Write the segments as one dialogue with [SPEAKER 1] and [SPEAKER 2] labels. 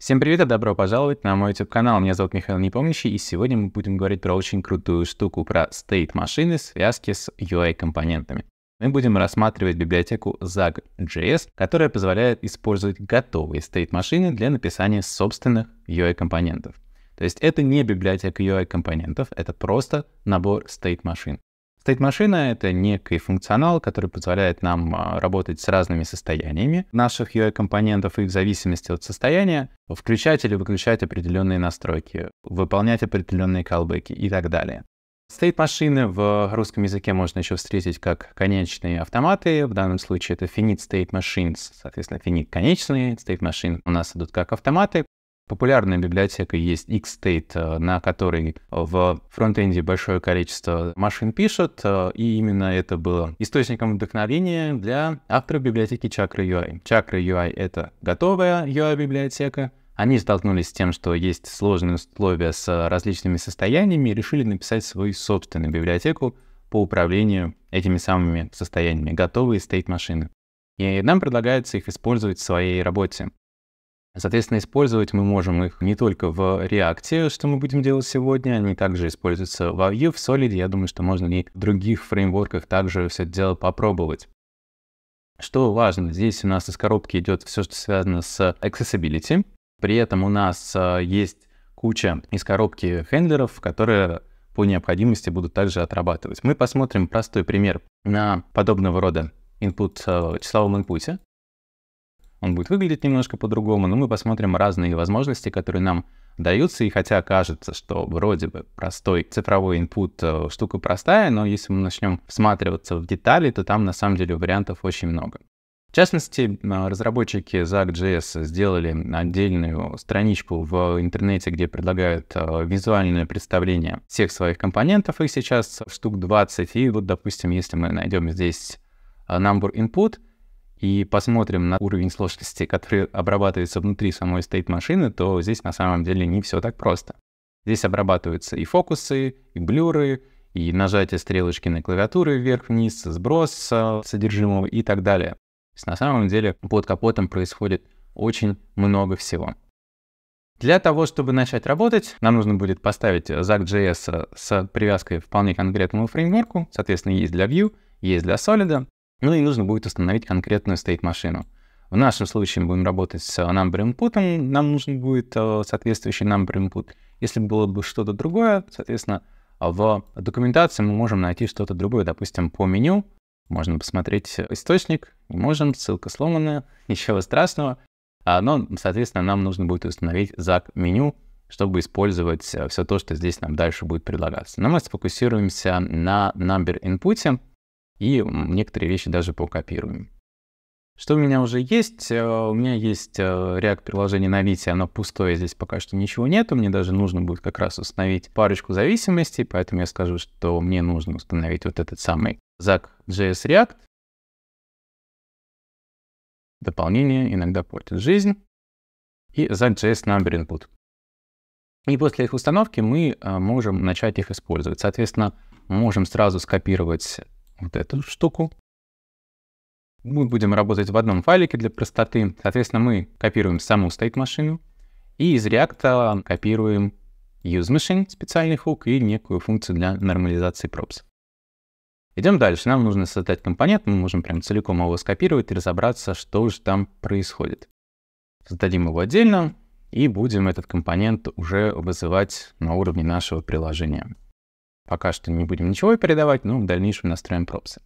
[SPEAKER 1] Всем привет и добро пожаловать на мой YouTube-канал. Меня зовут Михаил Непомнящий, и сегодня мы будем говорить про очень крутую штуку, про state машины, связки с UI-компонентами. Мы будем рассматривать библиотеку ZAG.js, которая позволяет использовать готовые state машины для написания собственных UI-компонентов. То есть это не библиотека UI-компонентов, это просто набор state машин. State-машина — это некий функционал, который позволяет нам а, работать с разными состояниями наших UI-компонентов и в зависимости от состояния, включать или выключать определенные настройки, выполнять определенные колбеки и так далее. State-машины в русском языке можно еще встретить как конечные автоматы, в данном случае это finite state machines, соответственно, finite конечные, state машин у нас идут как автоматы, Популярная библиотека есть Xstate, э, на которой э, в фронтенде большое количество машин пишут, э, и именно это было источником вдохновения для авторов библиотеки Chakra UI. Chakra UI — это готовая UI-библиотека, они столкнулись с тем, что есть сложные условия с различными состояниями и решили написать свою собственную библиотеку по управлению этими самыми состояниями, готовые стейт-машины. И нам предлагается их использовать в своей работе. Соответственно, использовать мы можем их не только в React, что мы будем делать сегодня, они также используются в Vue, в Solid. Я думаю, что можно и в других фреймворках также все это дело попробовать. Что важно, здесь у нас из коробки идет все, что связано с accessibility. При этом у нас а, есть куча из коробки хендлеров, которые по необходимости будут также отрабатывать. Мы посмотрим простой пример на подобного рода input, а, числовом инпуте он будет выглядеть немножко по-другому, но мы посмотрим разные возможности, которые нам даются, и хотя кажется, что вроде бы простой цифровой инпут э, штука простая, но если мы начнем всматриваться в детали, то там на самом деле вариантов очень много. В частности, э, разработчики Zag.js сделали отдельную страничку в интернете, где предлагают э, визуальное представление всех своих компонентов. Их сейчас штук 20. И вот, допустим, если мы найдем здесь number input — и посмотрим на уровень сложности, который обрабатывается внутри самой стейт-машины, то здесь на самом деле не все так просто. Здесь обрабатываются и фокусы, и блюры, и нажатие стрелочки на клавиатуре вверх-вниз, сброс содержимого и так далее. То есть на самом деле под капотом происходит очень много всего. Для того, чтобы начать работать, нам нужно будет поставить Zack.js с привязкой вполне конкретному фреймворку. Соответственно, есть для Vue, есть для Solid. Ну и нужно будет установить конкретную стейт-машину. В нашем случае мы будем работать с э, number input, нам нужен будет э, соответствующий number input. Если было бы что-то другое, соответственно, в документации мы можем найти что-то другое, допустим, по меню. Можно посмотреть источник, можем, ссылка сломанная, ничего страшного. А, но, соответственно, нам нужно будет установить зак меню, чтобы использовать э, все то, что здесь нам дальше будет предлагаться. Но мы сфокусируемся на number input, и некоторые вещи даже покопируем. Что у меня уже есть? Э, у меня есть э, React приложение на Vite, оно пустое, здесь пока что ничего нету, мне даже нужно будет как раз установить парочку зависимостей, поэтому я скажу, что мне нужно установить вот этот самый ZAC.js React. Дополнение иногда портит жизнь. И ZAC.js Number Input. И после их установки мы э, можем начать их использовать. Соответственно, мы можем сразу скопировать вот эту штуку. Мы будем работать в одном файлике для простоты. Соответственно, мы копируем саму state-машину и из React копируем useMachine, специальный хук и некую функцию для нормализации props. Идем дальше. Нам нужно создать компонент. Мы можем прям целиком его скопировать и разобраться, что же там происходит. Создадим его отдельно и будем этот компонент уже вызывать на уровне нашего приложения. Пока что не будем ничего передавать, но в дальнейшем настроим пропсы.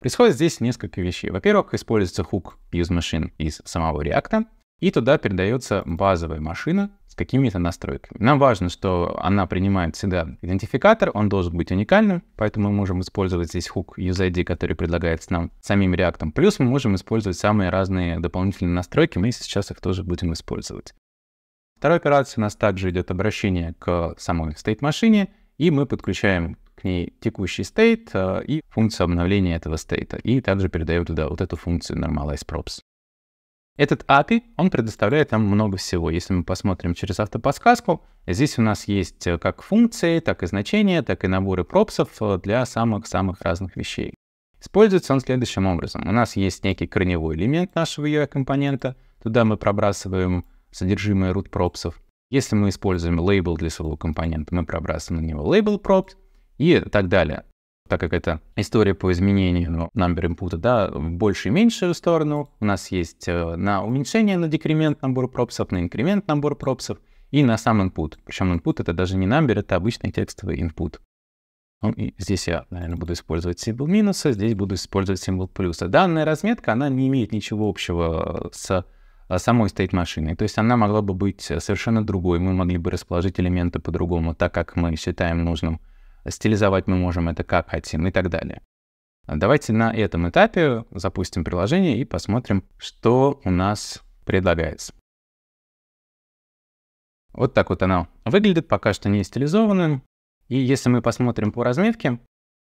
[SPEAKER 1] Происходит здесь несколько вещей. Во-первых, используется хук useMachine из самого React, и туда передается базовая машина с какими-то настройками. Нам важно, что она принимает всегда идентификатор, он должен быть уникальным, поэтому мы можем использовать здесь хук UseID, который предлагается нам самим React. Плюс мы можем использовать самые разные дополнительные настройки, мы сейчас их тоже будем использовать. Второй операции у нас также идет обращение к самой state-машине, и мы подключаем к ней текущий стейт э, и функцию обновления этого стейта, и также передаем туда вот эту функцию normalizeProps. Этот API, он предоставляет нам много всего. Если мы посмотрим через автоподсказку, здесь у нас есть э, как функции, так и значения, так и наборы пропсов э, для самых-самых разных вещей. Используется он следующим образом. У нас есть некий корневой элемент нашего UI-компонента. Туда мы пробрасываем содержимое root пропсов. Если мы используем лейбл для своего компонента, мы пробрасываем на него лейбл prop и так далее. Так как это история по изменению ну, number input, да, в большую и меньшую сторону, у нас есть э, на уменьшение на декремент набор пропсов, на инкремент набор пропсов и на сам input. Причем input это даже не number, это обычный текстовый input. Ну, и здесь я, наверное, буду использовать символ минуса, здесь буду использовать символ плюса. Данная разметка, она не имеет ничего общего с Э, самой стейт-машиной. То есть она могла бы быть э, совершенно другой, мы могли бы расположить элементы по-другому, так как мы считаем нужным. Стилизовать мы можем это как хотим и так далее. А давайте на этом этапе запустим приложение и посмотрим, что у нас предлагается. Вот так вот она выглядит, пока что не стилизованным. И если мы посмотрим по разметке,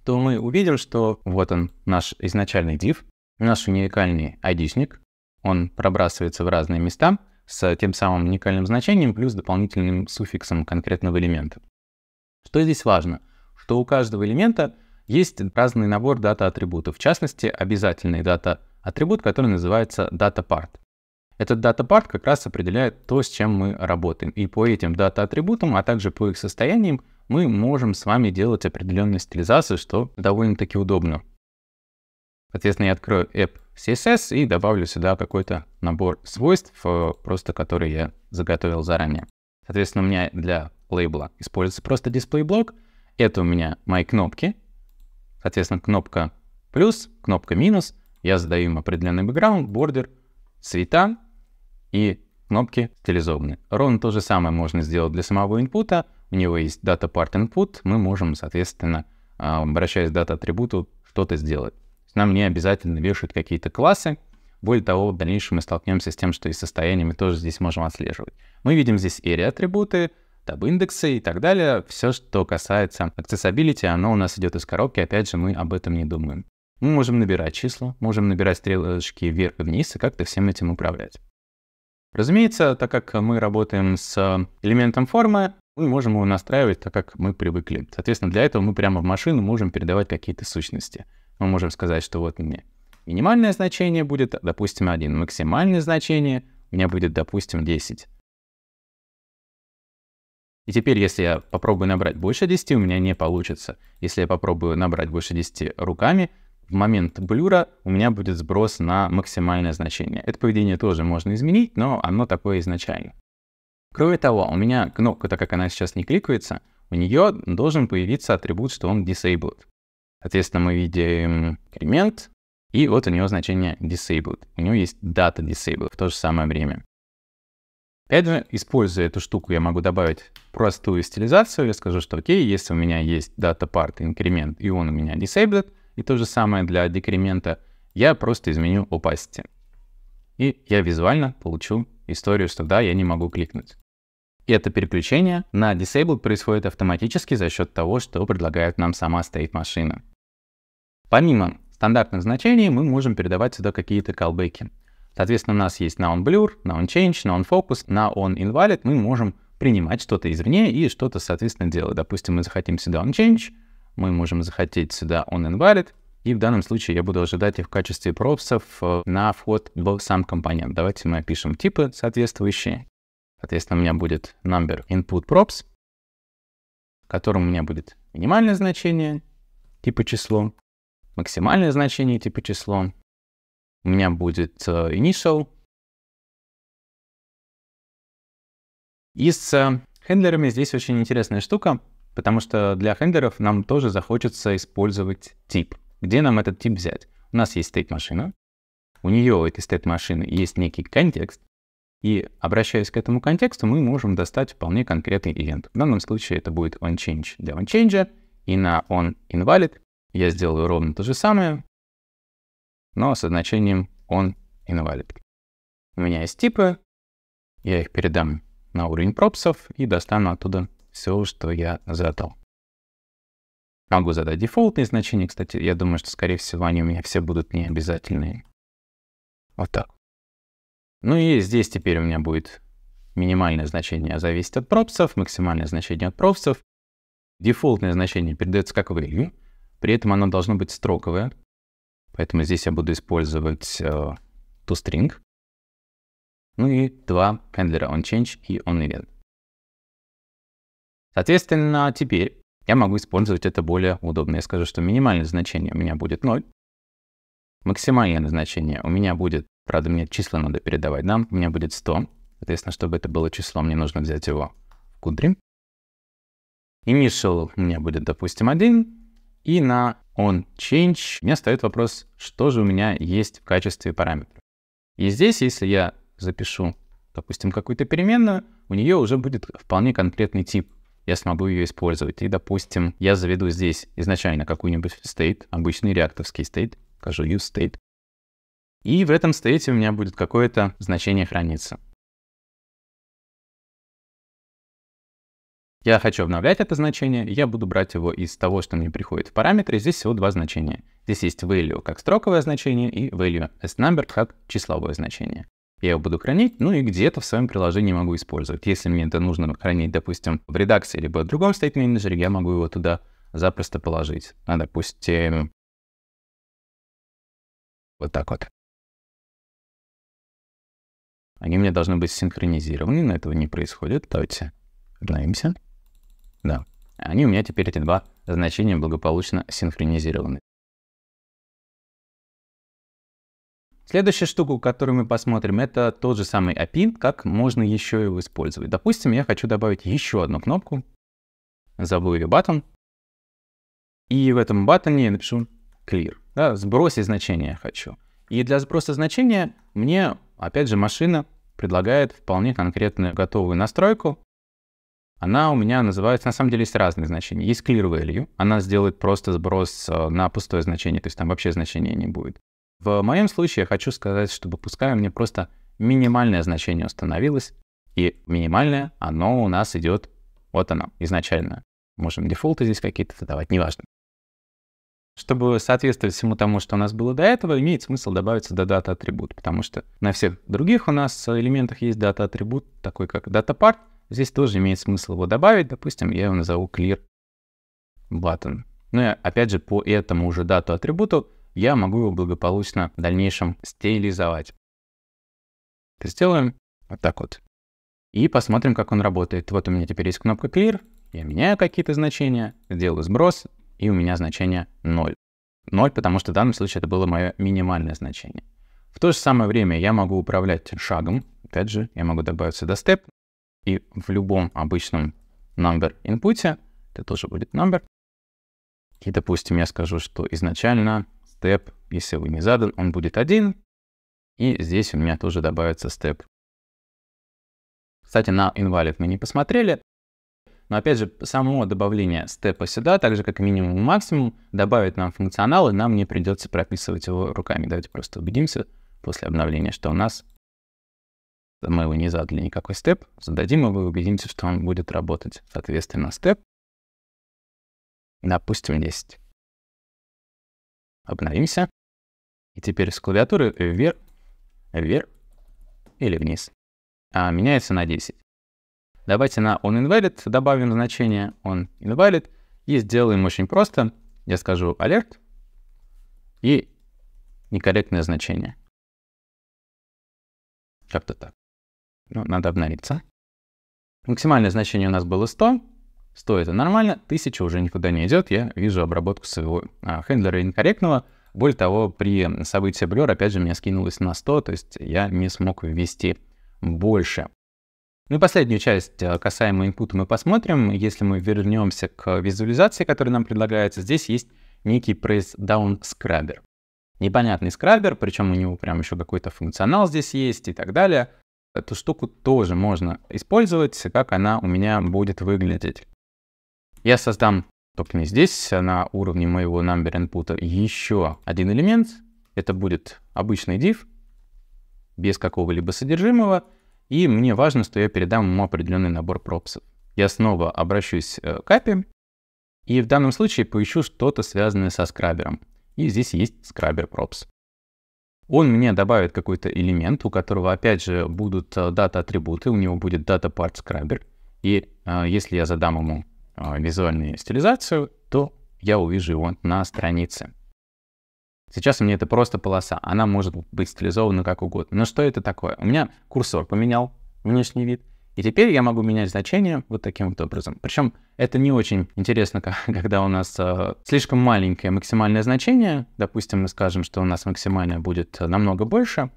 [SPEAKER 1] то мы увидим, что вот он, наш изначальный div, наш уникальный id он пробрасывается в разные места с тем самым уникальным значением плюс дополнительным суффиксом конкретного элемента. Что здесь важно? Что у каждого элемента есть разный набор дата-атрибутов, в частности, обязательный дата-атрибут, который называется data-part. Этот дата-part как раз определяет то, с чем мы работаем. И по этим дата-атрибутам, а также по их состояниям, мы можем с вами делать определенные стилизации, что довольно-таки удобно. Соответственно, я открою app CSS и добавлю сюда какой-то набор свойств, э, просто которые я заготовил заранее. Соответственно, у меня для лейбла используется просто display блок. Это у меня мои кнопки. Соответственно, кнопка плюс, кнопка минус. Я задаю им определенный бэкграунд, бордер, цвета и кнопки стилизованы. Ровно то же самое можно сделать для самого инпута. У него есть data part input. Мы можем, соответственно, а, обращаясь к дата атрибуту, что-то сделать нам не обязательно вешают какие-то классы. Более того, в дальнейшем мы столкнемся с тем, что и состояние мы тоже здесь можем отслеживать. Мы видим здесь area-атрибуты, таб-индексы и так далее. Все, что касается accessibility, оно у нас идет из коробки, опять же, мы об этом не думаем. Мы можем набирать числа, можем набирать стрелочки вверх и вниз и как-то всем этим управлять. Разумеется, так как мы работаем с элементом формы, мы можем его настраивать так, как мы привыкли. Соответственно, для этого мы прямо в машину можем передавать какие-то сущности мы можем сказать, что вот мне минимальное значение будет, допустим, 1, максимальное значение у меня будет, допустим, 10. И теперь, если я попробую набрать больше 10, у меня не получится. Если я попробую набрать больше 10 руками, в момент блюра у меня будет сброс на максимальное значение. Это поведение тоже можно изменить, но оно такое изначально. Кроме того, у меня кнопка, так как она сейчас не кликается, у нее должен появиться атрибут, что он disabled. Соответственно, мы видим инкремент и вот у него значение disabled. У него есть дата disabled в то же самое время. Опять же, используя эту штуку, я могу добавить простую стилизацию. Я скажу, что окей, если у меня есть дата part инкремент, и он у меня disabled, и то же самое для декремента, я просто изменю opacity. И я визуально получу историю, что да, я не могу кликнуть. И это переключение на disabled происходит автоматически за счет того, что предлагает нам сама стоит машина. Помимо стандартных значений мы можем передавать сюда какие-то колбеки. Соответственно, у нас есть noun blur, noun change, noun focus, noun invalid. Мы можем принимать что-то извне и что-то, соответственно, делать. Допустим, мы захотим сюда on change, мы можем захотеть сюда on invalid, и в данном случае я буду ожидать их в качестве пропсов э, на вход в сам компонент. Давайте мы опишем типы соответствующие. Соответственно, у меня будет number input props, в котором у меня будет минимальное значение, типа число, максимальное значение типа число. У меня будет э, initial. И с э, хендлерами здесь очень интересная штука, потому что для хендлеров нам тоже захочется использовать тип. Где нам этот тип взять? У нас есть state-машина, у нее, у этой state-машины, есть некий контекст, и обращаясь к этому контексту, мы можем достать вполне конкретный ивент. В данном случае это будет onChange для onChange, и на onInvalid я сделаю ровно то же самое, но со значением он инвалид. У меня есть типы, я их передам на уровень пропсов и достану оттуда все, что я задал. Могу задать дефолтные значения, кстати, я думаю, что, скорее всего, они у меня все будут необязательные. Вот так. Ну и здесь теперь у меня будет минимальное значение зависит от пропсов, максимальное значение от пропсов. Дефолтное значение передается как value, при этом оно должно быть строковое, поэтому здесь я буду использовать э, toString. Ну и два хендлера onChange и onEvent. Соответственно, теперь я могу использовать это более удобно. Я скажу, что минимальное значение у меня будет 0. Максимальное значение у меня будет, правда, мне числа надо передавать, нам, У меня будет 100. Соответственно, чтобы это было число, мне нужно взять его в кудре. Initial у меня будет, допустим, 1. И на onChange мне встает вопрос, что же у меня есть в качестве параметра. И здесь, если я запишу, допустим, какую-то переменную, у нее уже будет вполне конкретный тип. Я смогу ее использовать. И, допустим, я заведу здесь изначально какой-нибудь state, обычный реактовский state, скажу use state. И в этом стейте у меня будет какое-то значение храниться. Я хочу обновлять это значение, я буду брать его из того, что мне приходит в параметры. Здесь всего два значения. Здесь есть value как строковое значение и value number как числовое значение. Я его буду хранить, ну и где-то в своем приложении могу использовать. Если мне это нужно хранить, допустим, в редакции либо в другом State Manager, я могу его туда запросто положить. А, допустим, вот так вот. Они мне должны быть синхронизированы, но этого не происходит. Давайте обновимся. Да. Они у меня теперь эти два значения благополучно синхронизированы. Следующая штука, которую мы посмотрим, это тот же самый API, как можно еще его использовать. Допустим, я хочу добавить еще одну кнопку, забыл ее батон, и в этом батоне я напишу clear, да, сбросить значение хочу. И для сброса значения мне, опять же, машина предлагает вполне конкретную готовую настройку, она у меня называется, на самом деле есть разные значения. Есть clear value, она сделает просто сброс э, на пустое значение, то есть там вообще значения не будет. В моем случае я хочу сказать, чтобы пускай у меня просто минимальное значение установилось, и минимальное, оно у нас идет, вот оно, изначально. Можем дефолты здесь какие-то задавать, неважно. Чтобы соответствовать всему тому, что у нас было до этого, имеет смысл добавиться до дата-атрибут, потому что на всех других у нас э, элементах есть дата-атрибут, такой как дата-part, Здесь тоже имеет смысл его добавить. Допустим, я его назову clear button. Ну и опять же, по этому уже дату атрибуту я могу его благополучно в дальнейшем стилизовать. Сделаем вот так вот. И посмотрим, как он работает. Вот у меня теперь есть кнопка clear. Я меняю какие-то значения, делаю сброс, и у меня значение 0. 0, потому что в данном случае это было мое минимальное значение. В то же самое время я могу управлять шагом. Опять же, я могу добавить сюда степ, и в любом обычном number input, это тоже будет number, и, допустим, я скажу, что изначально степ, если вы не задан, он будет один, и здесь у меня тоже добавится степ. Кстати, на invalid мы не посмотрели, но опять же, само добавление степа сюда, так же как минимум и максимум, добавит нам функционал, и нам не придется прописывать его руками. Давайте просто убедимся после обновления, что у нас мы его не задали никакой степ, зададим его и убедимся, что он будет работать. Соответственно, степ, допустим, 10. Обновимся. И теперь с клавиатуры вверх, вверх или вниз. А меняется на 10. Давайте на onInvalid добавим значение onInvalid и сделаем очень просто. Я скажу alert и некорректное значение. Как-то так. Ну, надо обновиться. Максимальное значение у нас было 100. 100 это нормально, 1000 уже никуда не идет. Я вижу обработку своего а, хендлера инкорректного. Более того, при событии Blur, опять же, меня скинулось на 100, то есть я не смог ввести больше. Ну и последнюю часть а, касаемо input мы посмотрим. Если мы вернемся к визуализации, которая нам предлагается, здесь есть некий пресс down скрабер. Непонятный скрабер, причем у него прям еще какой-то функционал здесь есть и так далее. Эту штуку тоже можно использовать, как она у меня будет выглядеть. Я создам, только не здесь, а на уровне моего number input, еще один элемент. Это будет обычный div, без какого-либо содержимого. И мне важно, что я передам ему определенный набор пропсов. Я снова обращусь э, к API, и в данном случае поищу что-то связанное со скрабером. И здесь есть скрабер пропс. Он мне добавит какой-то элемент, у которого, опять же, будут э, дата-атрибуты, у него будет дата-part scrubber. И э, если я задам ему э, визуальную стилизацию, то я увижу его на странице. Сейчас у меня это просто полоса, она может быть стилизована как угодно. Но что это такое? У меня курсор поменял внешний вид — и теперь я могу менять значение вот таким вот образом. Причем это не очень интересно, когда у нас э, слишком маленькое максимальное значение. Допустим, мы скажем, что у нас максимальное будет э, намного больше.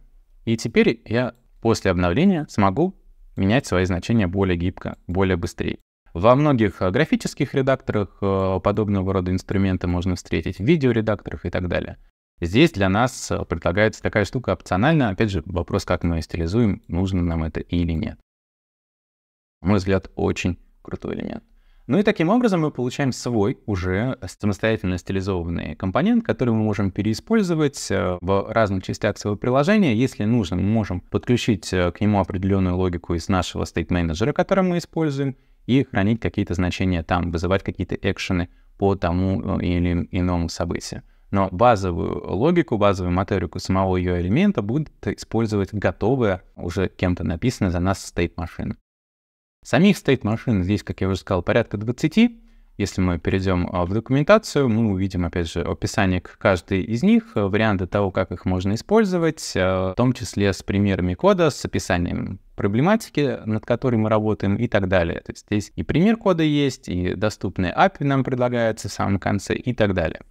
[SPEAKER 1] И теперь я после обновления смогу менять свои значения более гибко, более быстрее. Во многих э, графических редакторах подобного рода инструменты можно встретить, в видеоредакторах и так далее. Здесь для нас предлагается такая штука опционально. Опять же, вопрос, как мы стилизуем, нужно нам это или нет на мой взгляд, очень крутой элемент. Ну и таким образом мы получаем свой уже самостоятельно стилизованный компонент, который мы можем переиспользовать э, в разных частях своего приложения. Если нужно, мы можем подключить э, к нему определенную логику из нашего State Manager, который мы используем, и хранить какие-то значения там, вызывать какие-то экшены по тому э, или иному событию. Но базовую логику, базовую моторику самого ее элемента будет использовать готовая, уже кем-то написанная за нас state машина. Самих стейт-машин здесь, как я уже сказал, порядка 20. Если мы перейдем а, в документацию, мы увидим, опять же, описание к каждой из них, э, варианты того, как их можно использовать, э, в том числе с примерами кода, с описанием проблематики, над которой мы работаем и так далее. То есть здесь и пример кода есть, и доступные API нам предлагаются в самом конце и так далее.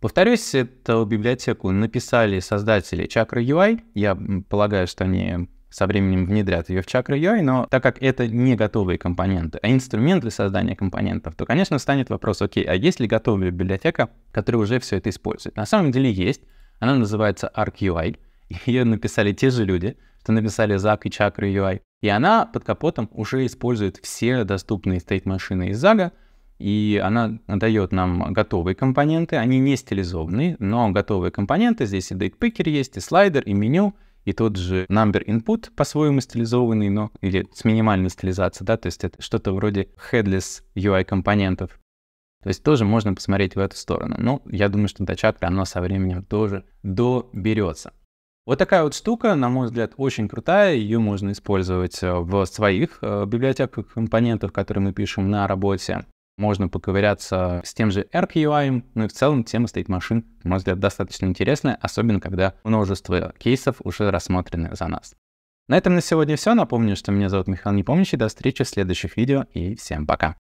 [SPEAKER 1] Повторюсь, эту библиотеку написали создатели Chakra UI. Я полагаю, что они со временем внедрят ее в чакры Йой, но так как это не готовые компоненты, а инструмент для создания компонентов, то, конечно, станет вопрос, окей, а есть ли готовая библиотека, которая уже все это использует? На самом деле есть, она называется ArcUI, ее написали те же люди, что написали ZAG и чакры UI, и она под капотом уже использует все доступные стейт-машины из ZAG, и она дает нам готовые компоненты, они не стилизованные, но готовые компоненты, здесь и дейкпикер есть, и слайдер, и меню, и тот же number input, по-своему стилизованный, но или с минимальной стилизацией, да, то есть это что-то вроде headless UI компонентов. То есть тоже можно посмотреть в эту сторону. Но ну, я думаю, что до чакры оно со временем тоже доберется. Вот такая вот штука, на мой взгляд, очень крутая. Ее можно использовать э, в своих э, библиотеках компонентов, которые мы пишем на работе можно поковыряться с тем же Arc UI, ну и в целом тема стоит машин, на мой взгляд, достаточно интересная, особенно когда множество кейсов уже рассмотрены за нас. На этом на сегодня все. Напомню, что меня зовут Михаил Непомнящий. До встречи в следующих видео и всем пока.